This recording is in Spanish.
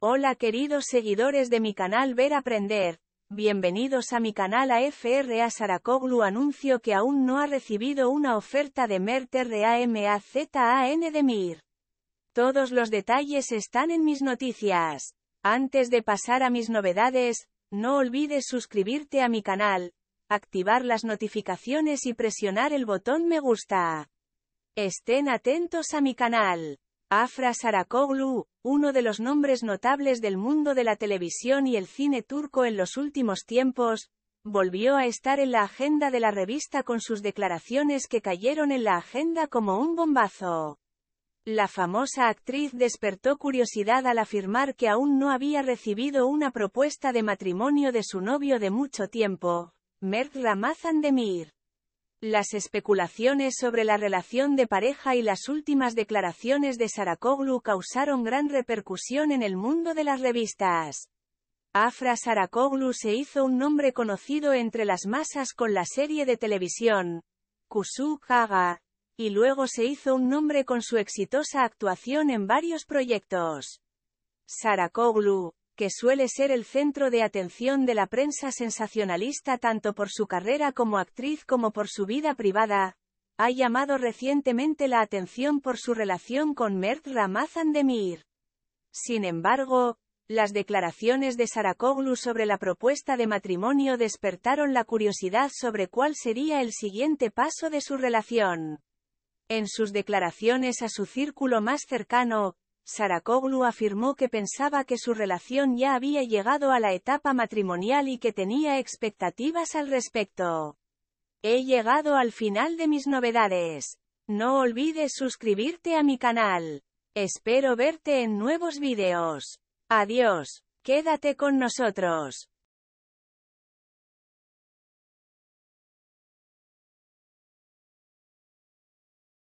Hola queridos seguidores de mi canal Ver Aprender. Bienvenidos a mi canal AFRA Saracoglu anuncio que aún no ha recibido una oferta de Merter de AMAZAN de MIR. Todos los detalles están en mis noticias. Antes de pasar a mis novedades, no olvides suscribirte a mi canal, activar las notificaciones y presionar el botón me gusta. Estén atentos a mi canal. Afra Saracoglu, uno de los nombres notables del mundo de la televisión y el cine turco en los últimos tiempos, volvió a estar en la agenda de la revista con sus declaraciones que cayeron en la agenda como un bombazo. La famosa actriz despertó curiosidad al afirmar que aún no había recibido una propuesta de matrimonio de su novio de mucho tiempo, Mert Ramazan Demir. Las especulaciones sobre la relación de pareja y las últimas declaraciones de Sarakoglu causaron gran repercusión en el mundo de las revistas. Afra Sarakoglu se hizo un nombre conocido entre las masas con la serie de televisión Kusu y luego se hizo un nombre con su exitosa actuación en varios proyectos. Sarakoglu que suele ser el centro de atención de la prensa sensacionalista tanto por su carrera como actriz como por su vida privada, ha llamado recientemente la atención por su relación con Mert Ramazan Demir. Sin embargo, las declaraciones de Saracoglu sobre la propuesta de matrimonio despertaron la curiosidad sobre cuál sería el siguiente paso de su relación. En sus declaraciones a su círculo más cercano, Saracoglu afirmó que pensaba que su relación ya había llegado a la etapa matrimonial y que tenía expectativas al respecto. He llegado al final de mis novedades. No olvides suscribirte a mi canal. Espero verte en nuevos videos. Adiós. Quédate con nosotros.